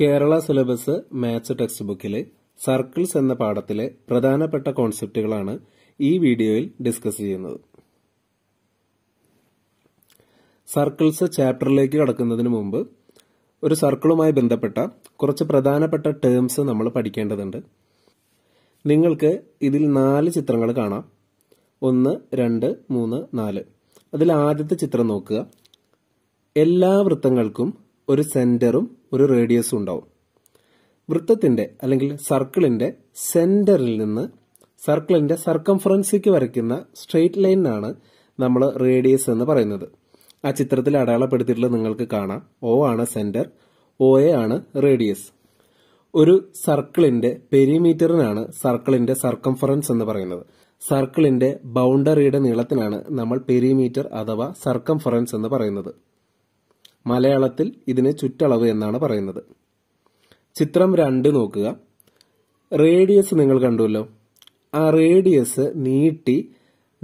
Kerala syllabus maths text ബുക്കിലെ circles എന്ന പാഠത്തിലെ പ്രധാനപ്പെട്ട കോൺസെപ്റ്റുകളാണ് ഈ വീഡിയോയിൽ ഡിസ്കസ് ചെയ്യുന്നത് സർക്കിൾസ് ചാപ്റ്ററിലേക്ക് കടക്കുന്നതിന് മുമ്പ് ഒരു സർക്കിളുമായി ബന്ധപ്പെട്ട കുറച്ച് പ്രധാനപ്പെട്ട ടേംസ് നമ്മൾ പഠിക്കേണ്ടതുണ്ട് നിങ്ങൾക്ക് ഇതിൽ നാല് ചിത്രങ്ങൾ കാണാം ഒന്ന് രണ്ട് മൂന്ന് നാല് അതിൽ ആദ്യത്തെ ചിത്രം നോക്കുക എല്ലാ വൃത്തങ്ങൾക്കും ഒരു സെന്ററും ഒരു റേഡിയസും ഉണ്ടാവും വൃത്തത്തിന്റെ അല്ലെങ്കിൽ സർക്കിളിന്റെ സെന്ററിൽ നിന്ന് സർക്കിളിന്റെ സർക്കംഫറൻസിക്ക് വരയ്ക്കുന്ന സ്ട്രെയിറ്റ് ലൈനാണ് നമ്മൾ റേഡിയസ് എന്ന് പറയുന്നത് ആ ചിത്രത്തിൽ അടയാളപ്പെടുത്തിയിട്ടുള്ള നിങ്ങൾക്ക് കാണാം ഒ ആണ് സെന്റർ ഒ എ ആണ് റേഡിയസ് ഒരു സർക്കിളിന്റെ പെരിമീറ്ററിനാണ് സർക്കിളിന്റെ സർക്കംഫറൻസ് എന്ന് പറയുന്നത് സർക്കിളിന്റെ ബൗണ്ടറിയുടെ നീളത്തിനാണ് നമ്മൾ പെരിമീറ്റർ അഥവാ സർക്കംഫറൻസ് എന്ന് പറയുന്നത് മലയാളത്തിൽ ഇതിന് ചുറ്റളവ് എന്നാണ് പറയുന്നത് ചിത്രം രണ്ട് നോക്കുക റേഡിയസ് നിങ്ങൾ കണ്ടുവല്ലോ ആ റേഡിയസ് നീട്ടി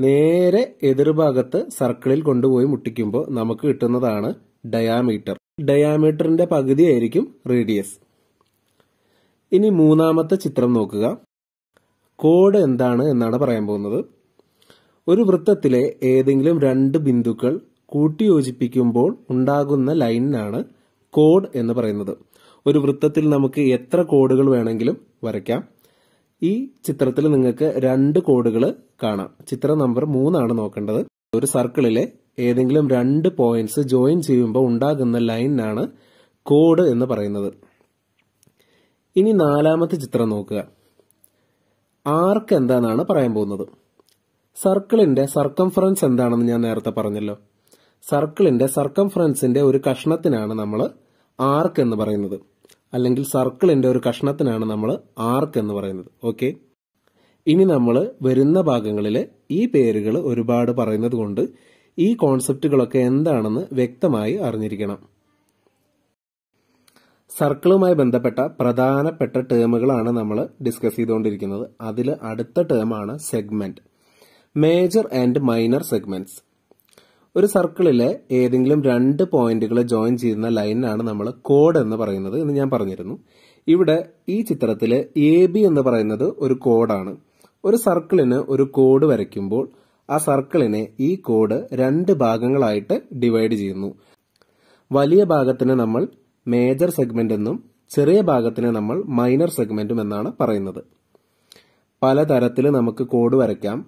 നേരെ എതിർഭാഗത്ത് സർക്കിളിൽ കൊണ്ടുപോയി മുട്ടിക്കുമ്പോൾ നമുക്ക് കിട്ടുന്നതാണ് ഡയാമീറ്റർ ഡയാമീറ്ററിന്റെ പകുതിയായിരിക്കും റേഡിയസ് ഇനി മൂന്നാമത്തെ ചിത്രം നോക്കുക കോഡ് എന്താണ് എന്നാണ് പറയാൻ പോകുന്നത് ഒരു വൃത്തത്തിലെ ഏതെങ്കിലും രണ്ട് ബിന്ദുക്കൾ കൂട്ടിയോജിപ്പിക്കുമ്പോൾ ഉണ്ടാകുന്ന ലൈനാണ് കോഡ് എന്ന് പറയുന്നത് ഒരു വൃത്തത്തിൽ നമുക്ക് എത്ര കോഡുകൾ വേണമെങ്കിലും വരയ്ക്കാം ഈ ചിത്രത്തിൽ നിങ്ങൾക്ക് രണ്ട് കോഡുകൾ കാണാം ചിത്രം നമ്പർ മൂന്നാണ് നോക്കേണ്ടത് ഒരു സർക്കിളിലെ ഏതെങ്കിലും രണ്ട് പോയിന്റ്സ് ജോയിൻ ചെയ്യുമ്പോൾ ഉണ്ടാകുന്ന ലൈനാണ് കോഡ് എന്ന് പറയുന്നത് ഇനി നാലാമത്തെ ചിത്രം നോക്കുക ആർക്ക് എന്താണെന്നാണ് പറയാൻ പോകുന്നത് സർക്കിളിന്റെ സർക്കംഫറൻസ് എന്താണെന്ന് ഞാൻ നേരത്തെ പറഞ്ഞല്ലോ സർക്കിളിന്റെ സർക്കംഫറൻസിൻ്റെ ഒരു കഷ്ണത്തിനാണ് നമ്മൾ ആർക്ക് എന്ന് പറയുന്നത് അല്ലെങ്കിൽ സർക്കിളിന്റെ ഒരു കഷ്ണത്തിനാണ് നമ്മൾ ആർക്ക് എന്ന് പറയുന്നത് ഓക്കെ ഇനി നമ്മൾ വരുന്ന ഭാഗങ്ങളിൽ ഈ പേരുകൾ ഒരുപാട് പറയുന്നത് കൊണ്ട് ഈ കോൺസെപ്റ്റുകളൊക്കെ എന്താണെന്ന് വ്യക്തമായി അറിഞ്ഞിരിക്കണം സർക്കിളുമായി ബന്ധപ്പെട്ട പ്രധാനപ്പെട്ട ടേമുകളാണ് നമ്മൾ ഡിസ്കസ് ചെയ്തുകൊണ്ടിരിക്കുന്നത് അതിൽ അടുത്ത ടേമാണ് segment major and minor segments ഒരു സർക്കിളിലെ ഏതെങ്കിലും രണ്ട് പോയിന്റുകളെ ജോയിൻ ചെയ്യുന്ന ലൈനാണ് നമ്മൾ കോഡ് എന്ന് പറയുന്നത് എന്ന് ഞാൻ പറഞ്ഞിരുന്നു ഇവിടെ ഈ ചിത്രത്തിൽ എ ബി എന്ന് പറയുന്നത് ഒരു കോഡാണ് ഒരു സർക്കിളിന് ഒരു കോഡ് വരയ്ക്കുമ്പോൾ ആ സർക്കിളിനെ ഈ കോഡ് രണ്ട് ഭാഗങ്ങളായിട്ട് ഡിവൈഡ് ചെയ്യുന്നു വലിയ ഭാഗത്തിന് നമ്മൾ മേജർ സെഗ്മെന്റ് എന്നും ചെറിയ ഭാഗത്തിന് നമ്മൾ മൈനർ സെഗ്മെന്റും എന്നാണ് പറയുന്നത് പലതരത്തിൽ നമുക്ക് കോഡ് വരയ്ക്കാം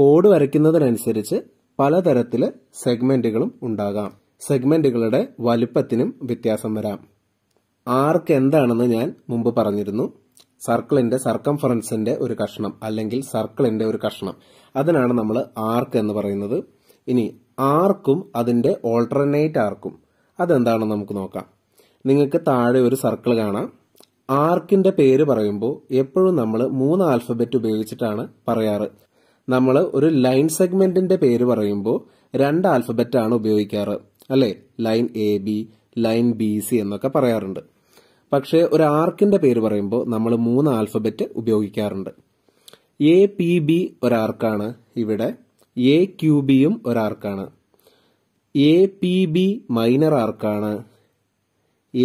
കോഡ് വരയ്ക്കുന്നതിനനുസരിച്ച് പലതരത്തില് സെഗ്മെന്റുകളും ഉണ്ടാകാം സെഗ്മെന്റുകളുടെ വലുപ്പത്തിനും വ്യത്യാസം വരാം ആർക്ക് എന്താണെന്ന് ഞാൻ മുമ്പ് പറഞ്ഞിരുന്നു സർക്കിളിന്റെ സർക്കംഫറൻസിന്റെ ഒരു കഷ്ണം അല്ലെങ്കിൽ സർക്കിളിന്റെ ഒരു കഷ്ണം അതിനാണ് നമ്മൾ ആർക്ക് എന്ന് പറയുന്നത് ഇനി ആർക്കും അതിന്റെ ഓൾട്ടർനേറ്റ് ആർക്കും അതെന്താണെന്ന് നമുക്ക് നോക്കാം നിങ്ങൾക്ക് താഴെ ഒരു സർക്കിൾ കാണാം ആർക്കിന്റെ പേര് പറയുമ്പോൾ എപ്പോഴും നമ്മൾ മൂന്ന് ആൽഫബറ്റ് ഉപയോഗിച്ചിട്ടാണ് പറയാറ് നമ്മൾ ഒരു ലൈൻ സെഗ്മെന്റിന്റെ പേര് പറയുമ്പോൾ രണ്ട് ആൽഫബറ്റ് ആണ് ഉപയോഗിക്കാറ് അല്ലേ line A B line B C എന്നൊക്കെ പറയാറുണ്ട് പക്ഷേ ഒരു ആർക്കിന്റെ പേര് പറയുമ്പോൾ നമ്മൾ മൂന്ന് ആൽഫബറ്റ് ഉപയോഗിക്കാറുണ്ട് എ പി ബി ഒരാർക്കാണ് ഇവിടെ എ ക്യു ബിയും ഒരാർക്കാണ് എ പി ബി മൈനർ ആർക്കാണ്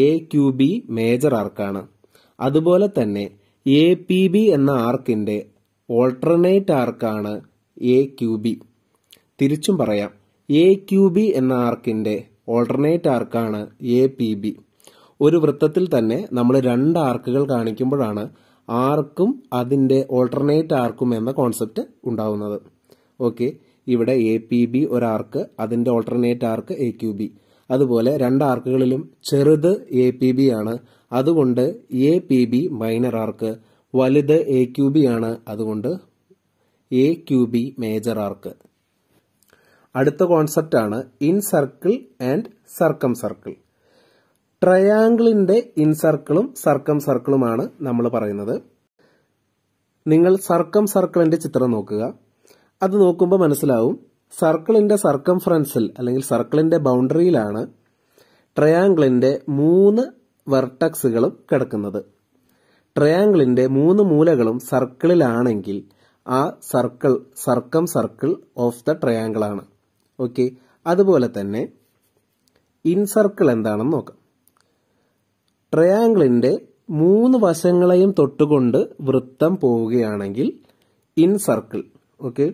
എ ക്യൂ ബി മേജർ ആർക്കാണ് അതുപോലെ തന്നെ എ പി ബി എന്ന ആർക്കിന്റെ ഓൾട്ടർനേറ്റ് ആർക്കാണ് എ ക്യൂ ബി തിരിച്ചും പറയാം എ ക്യൂ ബി എന്ന ആർക്കിൻ്റെ ഓൾട്ടർനേറ്റ് ആർക്കാണ് എ പി ബി ഒരു വൃത്തത്തിൽ തന്നെ നമ്മൾ രണ്ട് ആർക്കുകൾ കാണിക്കുമ്പോഴാണ് ആർക്കും അതിൻ്റെ ഓൾട്ടർനേറ്റ് ആർക്കും എന്ന കോൺസെപ്റ്റ് ഉണ്ടാവുന്നത് ഓക്കെ ഇവിടെ എ പി ബി ഒരാർക്ക് അതിൻ്റെ alternate arc A Q B അതുപോലെ രണ്ട് ആർക്കുകളിലും ചെറുത് എ പി ബി ആണ് അതുകൊണ്ട് A P B minor arc വലുത് എ ക്യു ബി ആണ് അതുകൊണ്ട് A Q B major arc അടുത്ത കോൺസെപ്റ്റ് ആണ് incircle and circumcircle ട്രയാങ്കിളിന്റെ ഇൻ സർക്കിളും സർക്കം സർക്കിളുമാണ് നമ്മൾ പറയുന്നത് നിങ്ങൾ സർക്കം സർക്കിളിന്റെ ചിത്രം നോക്കുക അത് നോക്കുമ്പോൾ മനസ്സിലാവും സർക്കിളിന്റെ സർക്കം ഫ്രൻസിൽ അല്ലെങ്കിൽ സർക്കിളിന്റെ ബൗണ്ടറിയിലാണ് ട്രയാങ്കിളിന്റെ മൂന്ന് വെർട്ടക്സുകളും കിടക്കുന്നത് ട്രയാങ്കിളിന്റെ മൂന്ന് മൂലകളും സർക്കിളിലാണെങ്കിൽ ആ circle circumcircle of the triangle ആണ് ഓക്കെ അതുപോലെ തന്നെ ഇൻ സർക്കിൾ എന്താണെന്ന് നോക്കാം ട്രയാങ്കിളിന്റെ മൂന്ന് വശങ്ങളെയും തൊട്ടുകൊണ്ട് വൃത്തം പോവുകയാണെങ്കിൽ incircle okay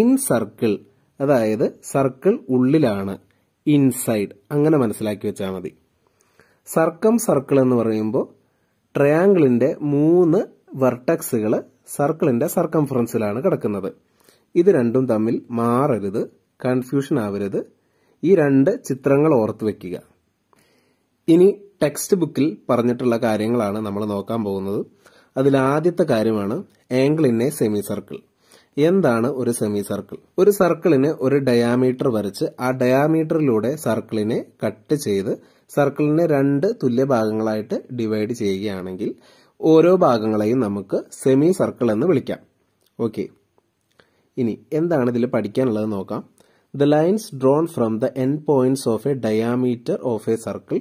incircle അതായത് സർക്കിൾ ഉള്ളിലാണ് ഇൻസൈഡ് അങ്ങനെ മനസ്സിലാക്കി വെച്ചാൽ മതി സർക്കം സർക്കിൾ എന്ന് പറയുമ്പോൾ ട്രയാംഗിളിന്റെ മൂന്ന് വെർട്ടക്സുകൾ സർക്കിളിന്റെ സർക്കംഫറൻസിലാണ് കിടക്കുന്നത് ഇത് രണ്ടും തമ്മിൽ മാറരുത് കൺഫ്യൂഷൻ ആവരുത് ഈ രണ്ട് ചിത്രങ്ങൾ ഓർത്ത് വെക്കുക ഇനി ടെക്സ്റ്റ് ബുക്കിൽ പറഞ്ഞിട്ടുള്ള കാര്യങ്ങളാണ് നമ്മൾ നോക്കാൻ പോകുന്നത് അതിൽ ആദ്യത്തെ കാര്യമാണ് angle in a semicircle എന്താണ് ഒരു സെമി സർക്കിൾ ഒരു സർക്കിളിന് ഒരു ഡയാമീറ്റർ വരച്ച് ആ ഡയാമീറ്ററിലൂടെ സർക്കിളിനെ കട്ട് ചെയ്ത് സർക്കിളിനെ രണ്ട് തുല്യ ഭാഗങ്ങളായിട്ട് ഡിവൈഡ് ചെയ്യുകയാണെങ്കിൽ ഓരോ ഭാഗങ്ങളെയും നമുക്ക് സെമി സർക്കിൾ എന്ന് വിളിക്കാം ഓക്കെ ഇനി എന്താണ് ഇതിൽ പഠിക്കാനുള്ളത് നോക്കാം the lines drawn from the end points of a diameter of a circle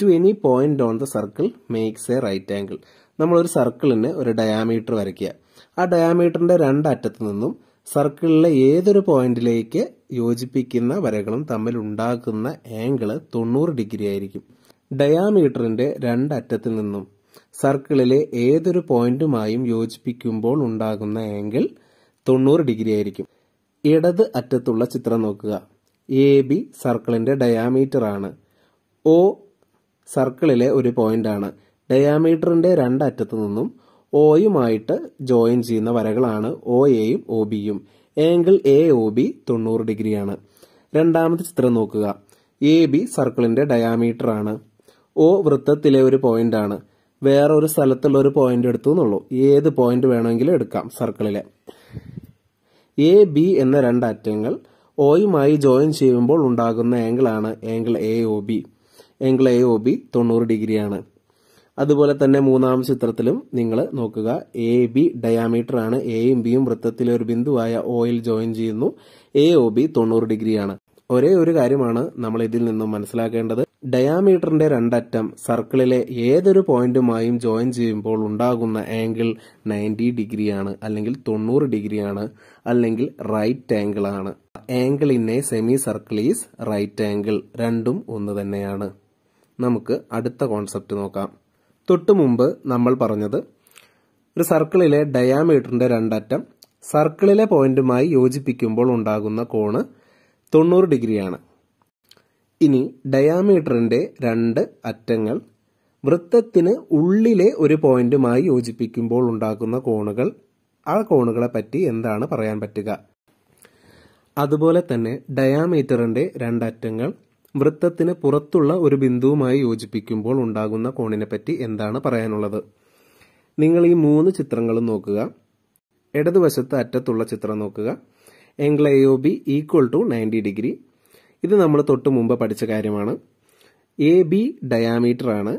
to any point on the circle makes a right angle നമ്മളൊരു സർക്കിളിന് ഒരു ഡയാമീറ്റർ വരയ്ക്കുക ആ ഡയാമീറ്ററിന്റെ രണ്ട് നിന്നും സർക്കിളിലെ ഏതൊരു പോയിന്റിലേക്ക് യോജിപ്പിക്കുന്ന വരകളും തമ്മിൽ ഉണ്ടാക്കുന്ന ആംഗിള് തൊണ്ണൂറ് ഡിഗ്രി ആയിരിക്കും ഡയാമീറ്ററിന്റെ രണ്ട് നിന്നും സർക്കിളിലെ ഏതൊരു പോയിന്റുമായും യോജിപ്പിക്കുമ്പോൾ ഉണ്ടാകുന്ന ആംഗിൾ തൊണ്ണൂറ് ഡിഗ്രി ആയിരിക്കും ഇടത് അറ്റത്തുള്ള ചിത്രം നോക്കുക എ ബി സർക്കിളിന്റെ ഡയാമീറ്റർ ആണ് ഒ സർക്കിളിലെ ഒരു പോയിന്റാണ് ഡയാമീറ്ററിന്റെ രണ്ട് നിന്നും ഒയുമായിട്ട് ജോയിൻ ചെയ്യുന്ന വരകളാണ് ഒ എയും ഒ ബിയും ആംഗിൾ എ ഒ ബി തൊണ്ണൂറ് ഡിഗ്രിയാണ് രണ്ടാമത്തെ ചിത്രം നോക്കുക എ ബി സർക്കിളിന്റെ ഡയാമീറ്റർ ആണ് ഒ വൃത്തത്തിലെ ഒരു പോയിന്റ് ആണ് വേറെ ഒരു സ്ഥലത്തുള്ള ഒരു പോയിന്റ് എടുത്തു എന്നുള്ളൂ ഏത് പോയിന്റ് വേണമെങ്കിലും എടുക്കാം സർക്കിളിലെ എ ബി എന്ന രണ്ട് അറ്റങ്ങൾ ഒയുമായി ജോയിൻ ചെയ്യുമ്പോൾ ഉണ്ടാകുന്ന ആംഗിൾ ആണ് angle A O B angle A O B തൊണ്ണൂറ് ഡിഗ്രിയാണ് അതുപോലെ തന്നെ മൂന്നാം ചിത്രത്തിലും നിങ്ങൾ നോക്കുക എ ബി ഡയാമീറ്റർ ആണ് എയും ബിയും വൃത്തത്തിലെ ഒരു ബിന്ദുവായ ഓയിൽ ജോയിൻ ചെയ്യുന്നു എ ഒ ബി തൊണ്ണൂറ് ഡിഗ്രിയാണ് ഒരേ ഒരു കാര്യമാണ് നമ്മൾ ഇതിൽ നിന്നും മനസ്സിലാക്കേണ്ടത് ഡയാമീറ്ററിന്റെ രണ്ടറ്റം സർക്കിളിലെ ഏതൊരു പോയിന്റുമായും ജോയിൻ ചെയ്യുമ്പോൾ ഉണ്ടാകുന്ന ആംഗിൾ നയൻറ്റി ഡിഗ്രിയാണ് അല്ലെങ്കിൽ തൊണ്ണൂറ് ഡിഗ്രിയാണ് അല്ലെങ്കിൽ റൈറ്റ് ആംഗിൾ ആണ് angle in a semicircle is right angle രണ്ടും ഒന്ന് തന്നെയാണ് നമുക്ക് അടുത്ത കോൺസെപ്റ്റ് നോക്കാം തൊട്ടു മുമ്പ് നമ്മൾ പറഞ്ഞത് ഒരു സർക്കിളിലെ ഡയാമീറ്ററിന്റെ രണ്ടറ്റം സർക്കിളിലെ പോയിന്റുമായി യോജിപ്പിക്കുമ്പോൾ ഉണ്ടാകുന്ന കോണ് തൊണ്ണൂറ് ഡിഗ്രിയാണ് ഇനി ഡയാമീറ്ററിന്റെ രണ്ട് അറ്റങ്ങൾ വൃത്തത്തിന് ഉള്ളിലെ ഒരു പോയിന്റുമായി യോജിപ്പിക്കുമ്പോൾ ഉണ്ടാകുന്ന കോണുകൾ ആ കോണുകളെ പറ്റി എന്താണ് പറയാൻ പറ്റുക അതുപോലെ തന്നെ ഡയാമീറ്ററിന്റെ രണ്ടറ്റങ്ങൾ വൃത്തത്തിന് പുറത്തുള്ള ഒരു ബിന്ദുവുമായി യോജിപ്പിക്കുമ്പോൾ ഉണ്ടാകുന്ന പറ്റി എന്താണ് പറയാനുള്ളത് നിങ്ങൾ ഈ മൂന്ന് ചിത്രങ്ങളും നോക്കുക ഇടതുവശത്ത് അറ്റത്തുള്ള ചിത്രം നോക്കുക angle A O B equal to ninety degree ഇത് നമ്മൾ തൊട്ട് മുമ്പ് പഠിച്ച കാര്യമാണ് എ ബി ഡയാമീറ്റർ ആണ്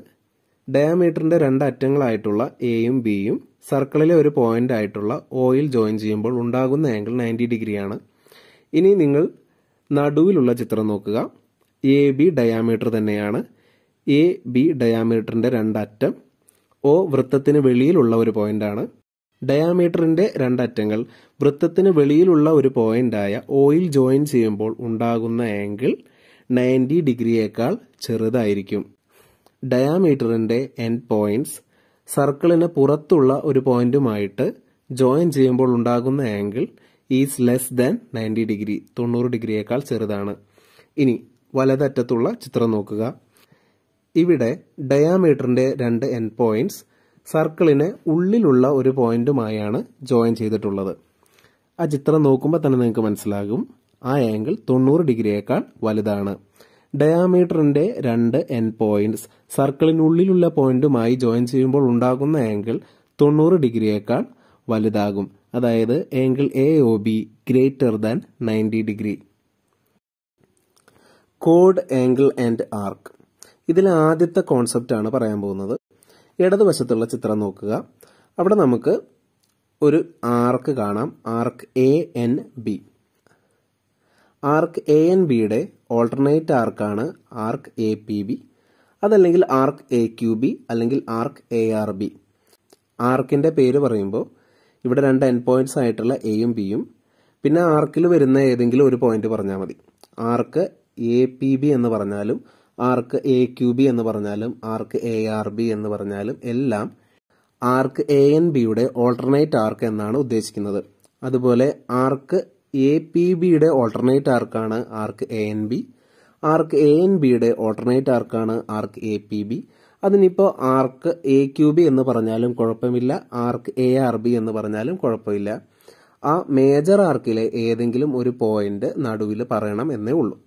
ഡയാമീറ്ററിന്റെ രണ്ട് അറ്റങ്ങളായിട്ടുള്ള എയും ബിയും സർക്കിളിലെ ഒരു പോയിന്റ് ആയിട്ടുള്ള ഓയിൽ ജോയിൻ ചെയ്യുമ്പോൾ ഉണ്ടാകുന്ന ആംഗിൾ നയൻറ്റി ഡിഗ്രിയാണ് ഇനി നിങ്ങൾ നടുവിലുള്ള ചിത്രം നോക്കുക എ ബി ഡയാമീറ്റർ തന്നെയാണ് എ ബി ഡയാമീറ്ററിൻ്റെ രണ്ടറ്റം ഒ വൃത്തത്തിന് വെളിയിലുള്ള ഒരു പോയിന്റാണ് ഡയാമീറ്ററിന്റെ രണ്ടറ്റങ്ങൾ വൃത്തത്തിന് വെളിയിലുള്ള ഒരു പോയിന്റായ ഓയിൽ ജോയിൻ ചെയ്യുമ്പോൾ ഉണ്ടാകുന്ന ആംഗിൾ നയൻറ്റി ഡിഗ്രിയേക്കാൾ ചെറുതായിരിക്കും ഡയാമീറ്ററിന്റെ എൻഡ് പോയിന്റ്സ് സർക്കിളിന് പുറത്തുള്ള ഒരു പോയിന്റുമായിട്ട് ജോയിൻ ചെയ്യുമ്പോൾ ഉണ്ടാകുന്ന angle is less than ninety degree തൊണ്ണൂറ് ഡിഗ്രിയേക്കാൾ ചെറുതാണ് ഇനി വലതറ്റത്തുള്ള ചിത്രം നോക്കുക ഇവിടെ ഡയാമീറ്ററിന്റെ രണ്ട് എൻ പോയിന്റ്സ് സർക്കിളിന് ഉള്ളിലുള്ള ഒരു പോയിന്റുമായാണ് ജോയിൻ ചെയ്തിട്ടുള്ളത് ആ ചിത്രം നോക്കുമ്പോൾ തന്നെ നിങ്ങൾക്ക് മനസ്സിലാകും ആ ആംഗിൾ തൊണ്ണൂറ് ഡിഗ്രിയേക്കാൾ വലുതാണ് ഡയാമീറ്ററിന്റെ രണ്ട് എൻ പോയിന്റ്സ് സർക്കിളിനുള്ളിലുള്ള പോയിന്റുമായി ജോയിൻ ചെയ്യുമ്പോൾ ഉണ്ടാകുന്ന ആംഗിൾ തൊണ്ണൂറ് ഡിഗ്രിയേക്കാൾ വലുതാകും അതായത് angle A O B greater than ninety degree കോഡ് ആംഗിൾ ആൻഡ് ആർക്ക് ഇതിൽ ആദ്യത്തെ കോൺസെപ്റ്റ് ആണ് പറയാൻ പോകുന്നത് ഇടതുവശത്തുള്ള ചിത്രം നോക്കുക അവിടെ നമുക്ക് ഒരു ആർക്ക് കാണാം arc A N B arc A N ബിയുടെ ഓൾട്ടർനേറ്റ് ആർക്കാണ് ആർക്ക് എ പി ബി അതല്ലെങ്കിൽ ആർക്ക് എ ക്യു ബി അല്ലെങ്കിൽ ആർക്ക് എ ആർ ബി ആർക്കിന്റെ പേര് പറയുമ്പോൾ ഇവിടെ രണ്ട് എൻ പോയിന്റ്സ് ആയിട്ടുള്ള എയും ബിയും പിന്നെ ആർക്കിൽ വരുന്ന ഏതെങ്കിലും ഒരു പോയിന്റ് പറഞ്ഞാൽ മതി ആർക്ക് എ പി ബി എന്ന് പറഞ്ഞാലും ആർക്ക് എ ക്യു ബി എന്ന് പറഞ്ഞാലും ആർക്ക് എ ആർ ബി എന്ന് പറഞ്ഞാലും എല്ലാം ആർക്ക് എ എൻ ബിയുടെ ഓൾട്ടർനേറ്റ് ആർക്ക് എന്നാണ് ഉദ്ദേശിക്കുന്നത് അതുപോലെ ആർക്ക് എ പി ബിയുടെ ഓൾട്ടർനേറ്റ് ആർക്കാണ് arc A N B arc A N ബിയുടെ ഓൾട്ടർനേറ്റ് ആർക്കാണ് ആർക്ക് എ പി ബി അതിനിപ്പോൾ ആർക്ക് എ ക്യു ബി എന്ന് പറഞ്ഞാലും കുഴപ്പമില്ല ആർക്ക് എ ആർ ബി എന്ന് പറഞ്ഞാലും കുഴപ്പമില്ല ആ മേജർ ആർക്കിലെ ഏതെങ്കിലും ഒരു പോയിന്റ് നടുവിൽ പറയണം എന്നേ ഉള്ളൂ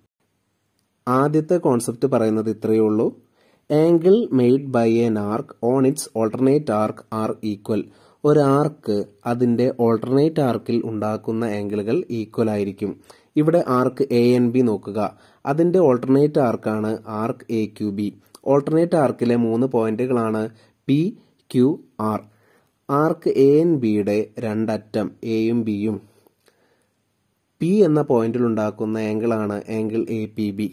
ആദ്യത്തെ കോൺസെപ്റ്റ് പറയുന്നത് ഇത്രയേ ഉള്ളൂ angle made by N arc on its alternate arc are equal ഒരു ആർക്ക് അതിൻ്റെ ഓൾട്ടർനേറ്റ് ആർക്കിൽ ഉണ്ടാക്കുന്ന ആംഗിളുകൾ ഈക്വൽ ആയിരിക്കും ഇവിടെ ആർക്ക് എ എൻ ബി നോക്കുക അതിൻ്റെ ഓൾട്ടർനേറ്റ് ആർക്കാണ് arc A Q B alternate ആർക്കിലെ മൂന്ന് പോയിന്റുകളാണ് P Q R arc A N ബിയുടെ രണ്ടറ്റം എയും ബിയും പി എന്ന പോയിന്റിൽ ഉണ്ടാക്കുന്ന ആംഗിളാണ് angle A P B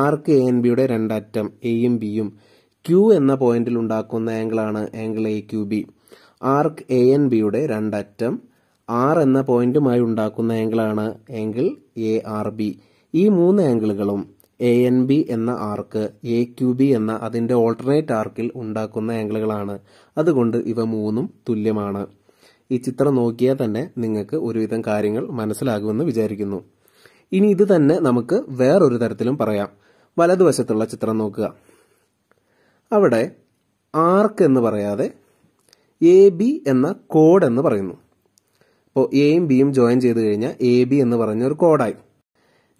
arc A N ബിയുടെ രണ്ടറ്റം എയും ബിയും ക്യൂ എന്ന പോയിന്റിൽ ഉണ്ടാക്കുന്ന ആംഗിളാണ് angle A Q B arc A N ബിയുടെ രണ്ടറ്റം ആർ എന്ന പോയിന്റുമായി ഉണ്ടാക്കുന്ന ആംഗിളാണ് ആംഗിൾ എ ആർ ബി ഈ മൂന്ന് ആംഗിളുകളും എ എൻ ബി എന്ന ആർക്ക് എ ക്യു ബി എന്ന അതിന്റെ ഓൾട്ടർനേറ്റ് ആർക്കിൽ ഉണ്ടാക്കുന്ന ആംഗിളുകളാണ് അതുകൊണ്ട് ഇവ മൂന്നും തുല്യമാണ് ഈ ചിത്രം നോക്കിയാൽ തന്നെ നിങ്ങൾക്ക് ഒരുവിധം കാര്യങ്ങൾ മനസ്സിലാകുമെന്ന് വിചാരിക്കുന്നു ഇനി ഇത് തന്നെ നമുക്ക് വേറൊരു തരത്തിലും പറയാം വലതുവശത്തുള്ള ചിത്രം നോക്കുക അവിടെ ആർക്ക് എന്ന് പറയാതെ എ ബി എന്ന കോഡ് എന്ന് പറയുന്നു അപ്പോൾ എയും ബിയും ജോയിൻ ചെയ്ത് കഴിഞ്ഞാൽ എ ബി എന്ന് പറഞ്ഞ ഒരു കോഡായി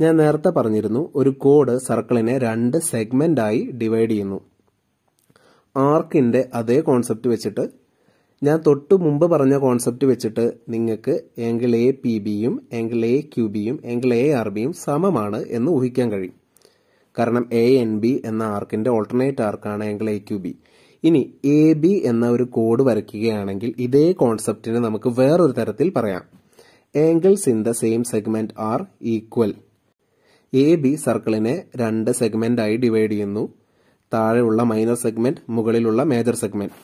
ഞാൻ നേരത്തെ പറഞ്ഞിരുന്നു ഒരു കോഡ് സർക്കിളിനെ രണ്ട് ആയി ഡിവൈഡ് ചെയ്യുന്നു ആർക്കിന്റെ അതേ കോൺസെപ്റ്റ് വെച്ചിട്ട് ഞാൻ തൊട്ട് മുമ്പ് പറഞ്ഞ കോൺസെപ്റ്റ് വെച്ചിട്ട് നിങ്ങൾക്ക് ആംഗിൾ എ പി ബിയും ആംഗിൾ എ ക്യു ബിയും ആംഗിൾ എ ആർ ബിയും സമമാണ് എന്ന് ഊഹിക്കാൻ കഴിയും കാരണം എ എൻ ബി എന്ന ആർക്കിന്റെ ഓൾട്ടർനേറ്റ് ആർക്കാണ് ആംഗിൾ എ ക്യു ബി ഇനി എ ബി എന്ന ഒരു കോഡ് വരയ്ക്കുകയാണെങ്കിൽ ഇതേ കോൺസെപ്റ്റിനെ നമുക്ക് വേറൊരു തരത്തിൽ പറയാം angles in the same segment are equal A B സർക്കിളിനെ രണ്ട് സെഗ്മെന്റായി ഡിവൈഡ് ചെയ്യുന്നു താഴെയുള്ള മൈനർ സെഗ്മെന്റ് മുകളിലുള്ള മേജർ സെഗ്മെന്റ്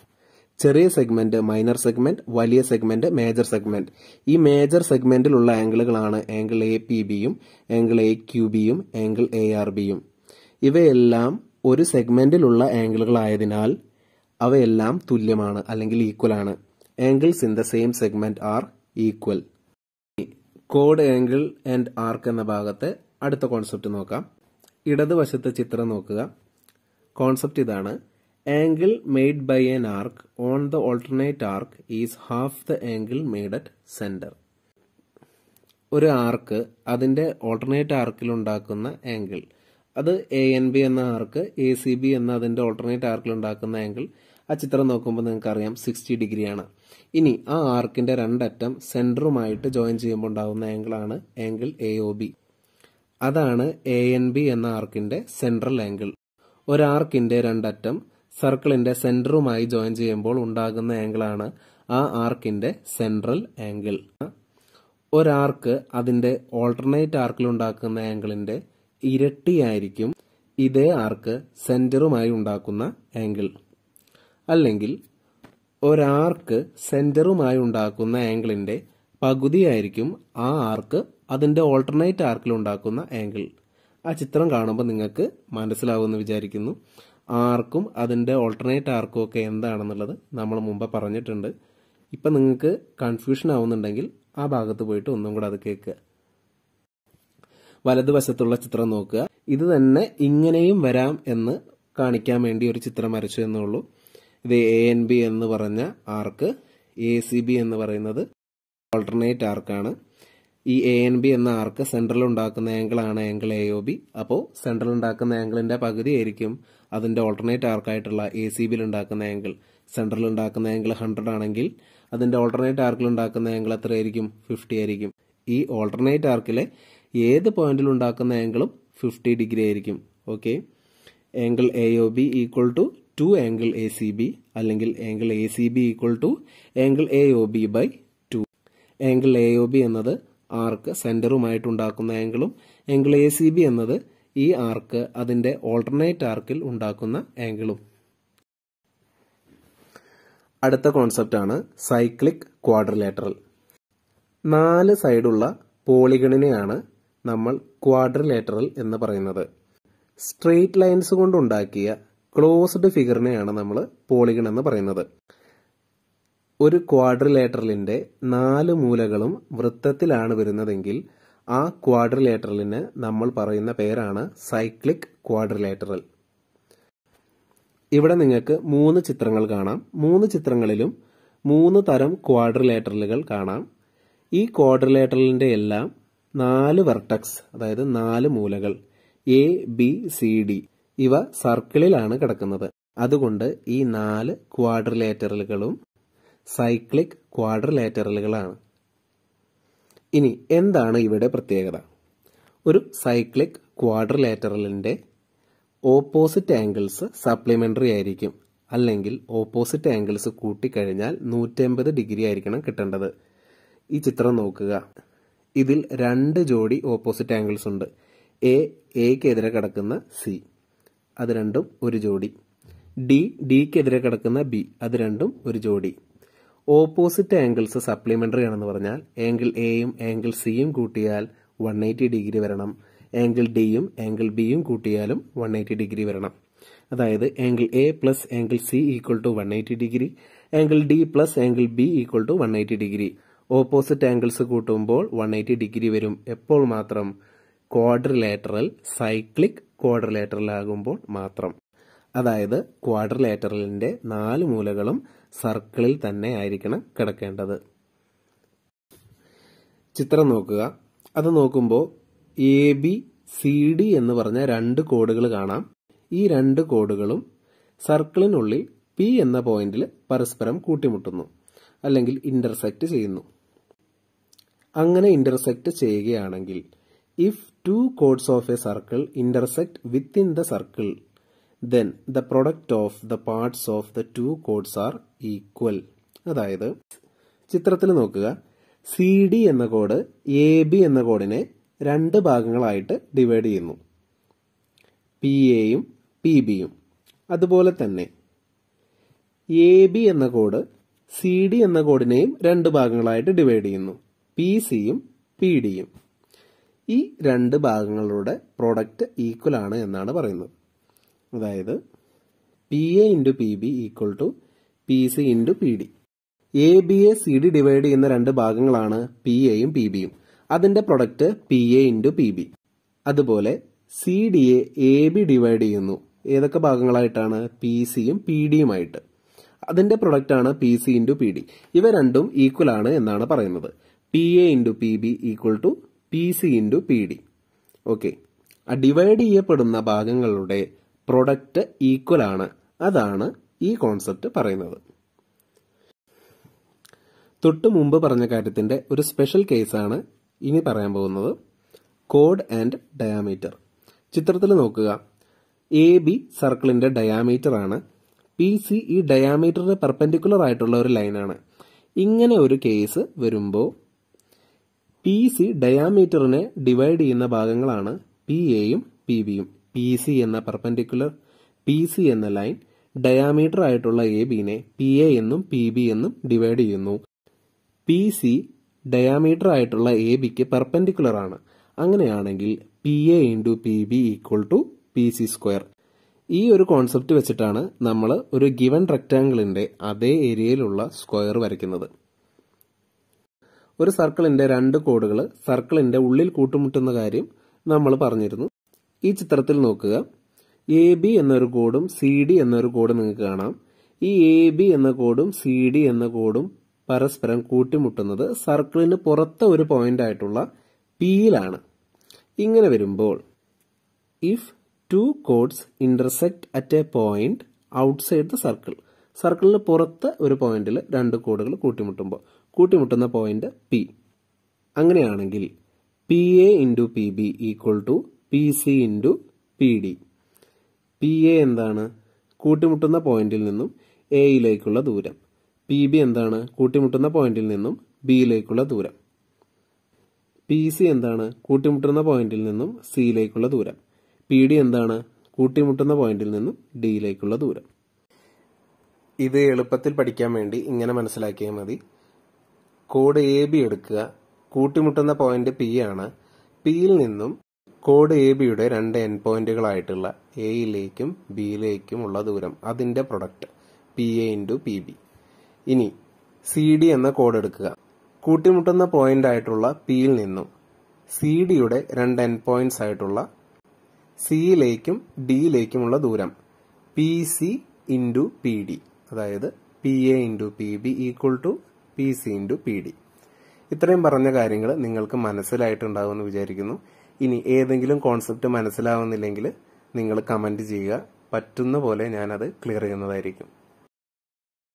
ചെറിയ സെഗ്മെന്റ് മൈനർ സെഗ്മെന്റ് വലിയ സെഗ്മെന്റ് മേജർ സെഗ്മെന്റ് ഈ മേജർ സെഗ്മെന്റിലുള്ള ആംഗിളുകളാണ് ആംഗിൾ എ പി ബിയും ആംഗിൾ എ ക്യു ബിയും ആംഗിൾ എ ആർ ബിയും ഇവയെല്ലാം ഒരു സെഗ്മെന്റിലുള്ള ആംഗിളുകളായതിനാൽ അവയെല്ലാം തുല്യമാണ് അല്ലെങ്കിൽ ഈക്വൽ ആണ് angles in the same segment are equal കോഡ് ആംഗിൾ ആൻഡ് ആർക്ക് എന്ന ഭാഗത്തെ അടുത്ത കോൺസെപ്റ്റ് നോക്കാം ഇടതുവശത്തെ ചിത്രം നോക്കുക കോൺസെപ്റ്റ് ഇതാണ് angle made by N arc on the alternate arc is half the angle made at centre ഒരു ആർക്ക് അതിന്റെ ഓൾട്ടർനേറ്റ് ആർക്കിൽ ഉണ്ടാക്കുന്ന ആംഗിൾ അത് എ എൻ ബി എന്ന ആർക്ക് എ സി ബി എന്ന അതിന്റെ ഓൾട്ടർനേറ്റ് ആർക്കിൽ ഉണ്ടാക്കുന്ന ആംഗിൾ ആ ചിത്രം നോക്കുമ്പോൾ നിങ്ങൾക്ക് അറിയാം സിക്സ്റ്റി ഡിഗ്രിയാണ് ഇനി ആ ആർക്കിന്റെ രണ്ടറ്റം സെന്ററുമായിട്ട് ജോയിൻ ചെയ്യുമ്പോൾ ഉണ്ടാകുന്ന ആംഗിളാണ് ആംഗിൾ എ ഒ ബി അതാണ് എ എൻ ബി എന്ന ആർക്കിന്റെ സെൻട്രൽ ആംഗിൾ ഒരു ആർക്കിന്റെ രണ്ടറ്റം സർക്കിളിന്റെ സെന്ററുമായി ജോയിൻ ചെയ്യുമ്പോൾ ഉണ്ടാകുന്ന ആംഗിളാണ് ആ ആർക്കിന്റെ സെൻട്രൽ ആംഗിൾ ഒരാർക്ക് അതിന്റെ ഓൾട്ടർനേറ്റ് ആർക്കിൽ ഉണ്ടാക്കുന്ന ആംഗിളിന്റെ ഇരട്ടിയായിരിക്കും ഇതേ ആർക്ക് സെൻറ്ററുമായി ഉണ്ടാക്കുന്ന ആംഗിൾ അല്ലെങ്കിൽ ഒരാർക്ക് സെൻറ്ററുമായി ഉണ്ടാക്കുന്ന ആംഗിളിൻ്റെ പകുതിയായിരിക്കും ആ ആർക്ക് അതിൻ്റെ ഓൾട്ടർനേറ്റ് ആർക്കിൽ ഉണ്ടാക്കുന്ന ആംഗിൾ ആ ചിത്രം കാണുമ്പോൾ നിങ്ങൾക്ക് മനസ്സിലാവുമെന്ന് വിചാരിക്കുന്നു ആർക്കും അതിൻ്റെ ഓൾട്ടർനേറ്റ് ആർക്കും ഒക്കെ എന്താണെന്നുള്ളത് നമ്മൾ മുമ്പ് പറഞ്ഞിട്ടുണ്ട് ഇപ്പം നിങ്ങൾക്ക് കൺഫ്യൂഷൻ ആവുന്നുണ്ടെങ്കിൽ ആ ഭാഗത്ത് പോയിട്ട് ഒന്നും കൂടെ അത് കേൾക്കുക വലതുവശത്തുള്ള ചിത്രം നോക്കുക ഇത് തന്നെ ഇങ്ങനെയും വരാം എന്ന് കാണിക്കാൻ വേണ്ടി ഒരു ചിത്രം വരച്ചു എന്നുള്ളൂ ഇത് എ എൻ ബി എന്ന് പറഞ്ഞ ആർക്ക് എ സി ബി എന്ന് പറയുന്നത് ഓൾട്ടർനേറ്റ് ആർക്കാണ് ഈ എ എൻ ബി എന്ന ആർക്ക് സെൻട്രൽ ഉണ്ടാക്കുന്ന ആംഗിൾ ആണ് ആംഗിൾ എ ഒ ബി അപ്പോൾ സെൻട്രൽ ഉണ്ടാക്കുന്ന ആംഗിളിന്റെ പകുതി ആയിരിക്കും അതിന്റെ ഓൾട്ടർനേറ്റ് ആർക്കായിട്ടുള്ള എ സി ബിയിൽ ഉണ്ടാക്കുന്ന ആംഗിൾ സെൻട്രൽ ഉണ്ടാക്കുന്ന ആംഗിൾ ഹൺഡ്രഡ് ആണെങ്കിൽ അതിന്റെ ഓൾട്ടർനേറ്റ് ആർക്കിൽ ഉണ്ടാക്കുന്ന ആംഗിൾ എത്ര ആയിരിക്കും ഫിഫ്റ്റി ആയിരിക്കും ഈ ഓൾട്ടർനേറ്റ് ആർക്കിലെ ഏത് പോയിന്റിൽ ഉണ്ടാക്കുന്ന ആംഗിളും ഫിഫ്റ്റി ഡിഗ്രി ആയിരിക്കും okay angle A O B equal to two angle A C B അല്ലെങ്കിൽ angle A C B equal to angle A O B by two angle A O B എന്നത് arc സെൻറ്ററുമായിട്ടുണ്ടാക്കുന്ന ആംഗിളും angle A C B എന്നത് ഈ ആർക്ക് അതിന്റെ alternate ആർക്കിൽ ഉണ്ടാക്കുന്ന ആംഗിളും അടുത്ത കോൺസെപ്റ്റാണ് cyclic quadrilateral നാല് സൈഡുള്ള പോളിഗണിനെയാണ് നമ്മൾ ക്വാഡ്രിലേറ്ററൽ എന്ന് പറയുന്നത് സ്ട്രെയിറ്റ് ലൈൻസ് കൊണ്ടുണ്ടാക്കിയ ക്ലോസ്ഡ് ഫിഗറിനെയാണ് നമ്മൾ പോളിഗൺ എന്ന് പറയുന്നത് ഒരു ക്വാഡ്രിലേറ്ററലിന്റെ നാല് മൂലകളും വൃത്തത്തിലാണ് വരുന്നതെങ്കിൽ ആ ക്വാഡ്രിലേറ്ററലിന് നമ്മൾ പറയുന്ന പേരാണ് സൈക്ലിക് ക്വാഡ്രിലേറ്ററൽ ഇവിടെ നിങ്ങൾക്ക് മൂന്ന് ചിത്രങ്ങൾ കാണാം മൂന്ന് ചിത്രങ്ങളിലും മൂന്ന് തരം ക്വാഡ്രിലേറ്ററലുകൾ കാണാം ഈ ക്വാഡ്രിലേറ്ററലിന്റെ എല്ലാം നാല് വെർട്ടക്സ് അതായത് നാല് മൂലകൾ എ ബി സി ഡി ഇവ സർക്കിളിലാണ് കിടക്കുന്നത് അതുകൊണ്ട് ഈ നാല് ക്വാഡ്രിലേറ്ററലുകളും സൈക്ലിക് ക്വാഡ്രിലേറ്ററലുകളാണ് ഇനി എന്താണ് ഇവിടെ പ്രത്യേകത ഒരു സൈക്ലിക് ക്വാഡ്രിലേറ്ററലിൻ്റെ ഓപ്പോസിറ്റ് ആംഗിൾസ് സപ്ലിമെൻ്ററി ആയിരിക്കും അല്ലെങ്കിൽ ഓപ്പോസിറ്റ് ആംഗിൾസ് കൂട്ടിക്കഴിഞ്ഞാൽ നൂറ്റമ്പത് ഡിഗ്രി ആയിരിക്കണം കിട്ടേണ്ടത് ഈ ചിത്രം നോക്കുക ഇതിൽ രണ്ട് ജോഡി ഓപ്പോസിറ്റ് ആംഗിൾസ് ഉണ്ട് എ എക്കെതിരെ കിടക്കുന്ന സി അത് രണ്ടും ഒരു ജോഡി ഡി ഡിക്കെതിരെ കിടക്കുന്ന ബി അത് രണ്ടും ഒരു ജോഡി ഓപ്പോസിറ്റ് ആംഗിൾസ് സപ്ലിമെന്ററി ആണെന്ന് പറഞ്ഞാൽ ആംഗിൾ എയും ആംഗിൾ സിയും കൂട്ടിയാൽ വൺ എയ്റ്റി ഡിഗ്രി വരണം ആംഗിൾ ഡിയും ആംഗിൾ ബിയും കൂട്ടിയാലും വൺ എയ്റ്റി ഡിഗ്രി വരണം അതായത് angle A plus angle C equal to one eighty degree angle D plus angle B equal to one eighty degree opposite angles കൂട്ടുമ്പോൾ one eighty degree വരും എപ്പോൾ മാത്രം ക്വാഡ്രിലേറ്ററൽ സൈക്ലിക് ക്വാഡ്രിലേറ്ററൽ ആകുമ്പോൾ മാത്രം അതായത് ക്വാഡ്രിലേറ്ററലിന്റെ നാല് മൂലകളും സർക്കിളിൽ തന്നെ ആയിരിക്കണം കിടക്കേണ്ടത് ചിത്രം നോക്കുക അത് നോക്കുമ്പോൾ എ ബി സി ഡി എന്ന് പറഞ്ഞ രണ്ട് കോഡുകൾ കാണാം ഈ രണ്ട് കോഡുകളും സർക്കിളിനുള്ളിൽ പി എന്ന പോയിന്റിൽ പരസ്പരം കൂട്ടിമുട്ടുന്നു അല്ലെങ്കിൽ ഇന്റർസെക്റ്റ് ചെയ്യുന്നു അങ്ങനെ ഇന്റർസെക്റ്റ് ചെയ്യുകയാണെങ്കിൽ if two chords of a circle intersect within the circle then the product of the parts of the two chords are equal അതായത് ചിത്രത്തിൽ നോക്കുക സി ഡി എന്ന കോഡ് എ ബി എന്ന കോഡിനെ രണ്ട് ഭാഗങ്ങളായിട്ട് ഡിവൈഡ് ചെയ്യുന്നു പി എയും പി ബിയും അതുപോലെ തന്നെ എ ബി എന്ന കോഡ് സി ഡി എന്ന കോഡിനെയും രണ്ട് ഭാഗങ്ങളായിട്ട് ഡിവൈഡ് ചെയ്യുന്നു പി സിയും പി ഡിയും ഈ രണ്ട് ഭാഗങ്ങളുടെ പ്രോഡക്റ്റ് ഈക്വൽ ആണ് എന്നാണ് പറയുന്നത് അതായത് P A into P B equal to P C into P D A B A C D divide ചെയ്യുന്ന രണ്ട് ഭാഗങ്ങളാണ് പി എയും പി ബിയും അതിന്റെ product P A into P B അതുപോലെ C D A B divide ചെയ്യുന്നു ഏതൊക്കെ ഭാഗങ്ങളായിട്ടാണ് P സിയും പി ഡിയുമായിട്ട് അതിന്റെ പ്രൊഡക്റ്റ് ആണ് P C into P D ഇവ രണ്ടും ഈക്വൽ ആണ് എന്നാണ് പറയുന്നത് P A into P B equal to P C into P D okay ആ ഡിവൈഡ് ചെയ്യപ്പെടുന്ന ഭാഗങ്ങളുടെ പ്രൊഡക്റ്റ് ഈക്വൽ ആണ് അതാണ് ഈ കോൺസെപ്റ്റ് പറയുന്നത് തൊട്ടു മുമ്പ് പറഞ്ഞ കാര്യത്തിന്റെ ഒരു സ്പെഷ്യൽ കേസാണ് ഇനി പറയാൻ പോകുന്നത് കോഡ് ആൻഡ് ഡയാമീറ്റർ ചിത്രത്തിൽ നോക്കുക എ ബി സർക്കിളിന്റെ ഡയാമീറ്റർ ആണ് പി സി ഈ ഡയാമീറ്ററിന് പെർപെൻഡിക്കുലർ ആയിട്ടുള്ള ഒരു ലൈനാണ് ഇങ്ങനെ ഒരു കേസ് വരുമ്പോൾ പി സി ഡയാമീറ്ററിനെ ഡിവൈഡ് ചെയ്യുന്ന ഭാഗങ്ങളാണ് പി എയും പി ബിയും പി സി എന്ന പെർപെൻഡിക്കുലർ പി സി എന്ന ലൈൻ ഡയാമീറ്റർ ആയിട്ടുള്ള എ ബിനെ പി എ എന്നും പി ബി എന്നും ഡിവൈഡ് ചെയ്യുന്നു പി സി ഡയാമീറ്റർ ആയിട്ടുള്ള എ ബിക്ക് പെർപെൻഡിക്കുലർ ആണ് അങ്ങനെയാണെങ്കിൽ P A into P B equal to P C square ഈ ഒരു കോൺസെപ്റ്റ് വെച്ചിട്ടാണ് നമ്മൾ ഒരു ഗിവൻ റെക്റ്റാംഗിളിന്റെ അതേ ഏരിയയിലുള്ള സ്ക്വയർ വരയ്ക്കുന്നത് ഒരു സർക്കിളിന്റെ രണ്ട് കോഡുകൾ സർക്കിളിന്റെ ഉള്ളിൽ കൂട്ടുമുട്ടുന്ന കാര്യം നമ്മൾ പറഞ്ഞിരുന്നു ഈ ചിത്രത്തിൽ നോക്കുക എ ബി എന്നൊരു കോഡും സി ഡി എന്നൊരു കോഡും നിങ്ങൾക്ക് കാണാം ഈ എ ബി എന്ന കോഡും സി ഡി എന്ന കോഡും പരസ്പരം കൂട്ടിമുട്ടുന്നത് സർക്കിളിന് പുറത്തെ ഒരു പോയിന്റ് ആയിട്ടുള്ള പിയിലാണ് ഇങ്ങനെ വരുമ്പോൾ if two chords intersect at a point outside the circle സർക്കിളിന് പുറത്ത് ഒരു പോയിന്റിൽ രണ്ട് കോഡുകൾ കൂട്ടിമുട്ടുമ്പോൾ കൂട്ടിമുട്ടുന്ന പോയിന്റ് പി അങ്ങനെയാണെങ്കിൽ P A into P B equal to P C into P D P A എന്താണ് കൂട്ടിമുട്ടുന്ന പോയിന്റിൽ നിന്നും എയിലേക്കുള്ള ദൂരം പി ബി എന്താണ് കൂട്ടിമുട്ടുന്ന പോയിന്റിൽ നിന്നും ബിയിലേക്കുള്ള ദൂരം പി സി എന്താണ് കൂട്ടിമുട്ടുന്ന പോയിന്റിൽ നിന്നും സിയിലേക്കുള്ള ദൂരം പി ഡി എന്താണ് കൂട്ടിമുട്ടുന്ന പോയിന്റിൽ നിന്നും ഡിയിലേക്കുള്ള ദൂരം ഇത് എളുപ്പത്തിൽ പഠിക്കാൻ വേണ്ടി ഇങ്ങനെ മനസ്സിലാക്കിയാൽ മതി കോഡ് എ ബി എടുക്കുക കൂട്ടിമുട്ടുന്ന പോയിന്റ് പി ആണ് പിയിൽ നിന്നും കോഡ് എ ബിയുടെ രണ്ട് എൻ പോയിന്റുകളായിട്ടുള്ള എയിലേക്കും ബിയിലേക്കും ഉള്ള ദൂരം അതിന്റെ product P A into P B ഇനി സി ഡി എന്ന കോഡ് എടുക്കുക കൂട്ടിമുട്ടുന്ന പോയിന്റ് ആയിട്ടുള്ള പിയിൽ നിന്നും സി ഡിയുടെ രണ്ട് എൻ പോയിന്റ്സ് ആയിട്ടുള്ള സിയിലേക്കും ഡിയിലേക്കുമുള്ള ദൂരം P C into P D അതായത് P A into P B equal to P C into P D ഇത്രയും പറഞ്ഞ കാര്യങ്ങൾ നിങ്ങൾക്ക് മനസ്സിലായിട്ടുണ്ടാവുമെന്ന് വിചാരിക്കുന്നു ഇനി ഏതെങ്കിലും കോൺസെപ്റ്റ് മനസ്സിലാവുന്നില്ലെങ്കിൽ നിങ്ങൾ കമൻറ്റ് ചെയ്യുക പറ്റുന്ന പോലെ ഞാനത് ക്ലിയർ ചെയ്യുന്നതായിരിക്കും